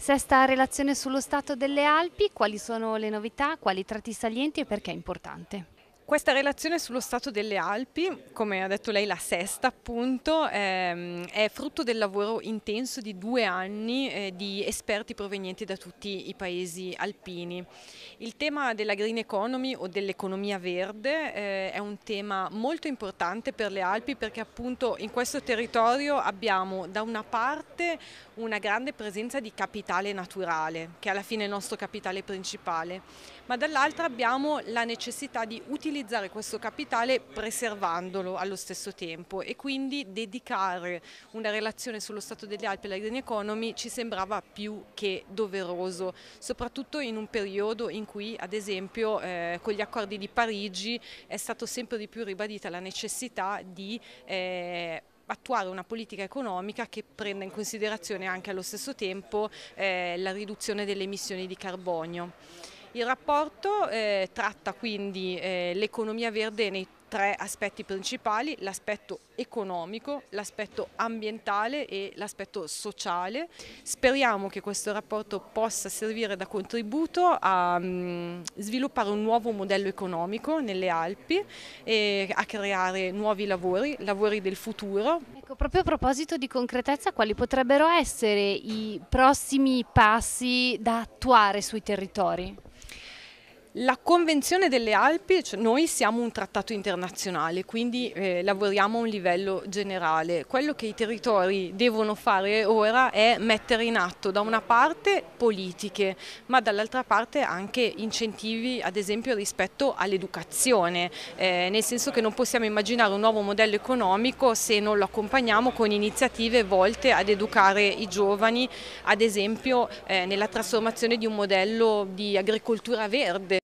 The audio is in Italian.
Sesta relazione sullo stato delle Alpi, quali sono le novità, quali tratti salienti e perché è importante? Questa relazione sullo stato delle Alpi, come ha detto lei la sesta appunto, ehm, è frutto del lavoro intenso di due anni eh, di esperti provenienti da tutti i paesi alpini. Il tema della green economy o dell'economia verde eh, è un tema molto importante per le Alpi perché appunto in questo territorio abbiamo da una parte una grande presenza di capitale naturale, che alla fine è il nostro capitale principale, ma dall'altra abbiamo la necessità di utilizzare utilizzare questo capitale preservandolo allo stesso tempo e quindi dedicare una relazione sullo stato delle Alpi alla Green Economy ci sembrava più che doveroso, soprattutto in un periodo in cui ad esempio eh, con gli accordi di Parigi è stato sempre di più ribadita la necessità di eh, attuare una politica economica che prenda in considerazione anche allo stesso tempo eh, la riduzione delle emissioni di carbonio. Il rapporto eh, tratta quindi eh, l'economia verde nei tre aspetti principali, l'aspetto economico, l'aspetto ambientale e l'aspetto sociale. Speriamo che questo rapporto possa servire da contributo a mm, sviluppare un nuovo modello economico nelle Alpi e a creare nuovi lavori, lavori del futuro. Ecco, proprio a proposito di concretezza, quali potrebbero essere i prossimi passi da attuare sui territori? La Convenzione delle Alpi, cioè noi siamo un trattato internazionale, quindi eh, lavoriamo a un livello generale. Quello che i territori devono fare ora è mettere in atto da una parte politiche, ma dall'altra parte anche incentivi, ad esempio rispetto all'educazione, eh, nel senso che non possiamo immaginare un nuovo modello economico se non lo accompagniamo con iniziative volte ad educare i giovani, ad esempio eh, nella trasformazione di un modello di agricoltura verde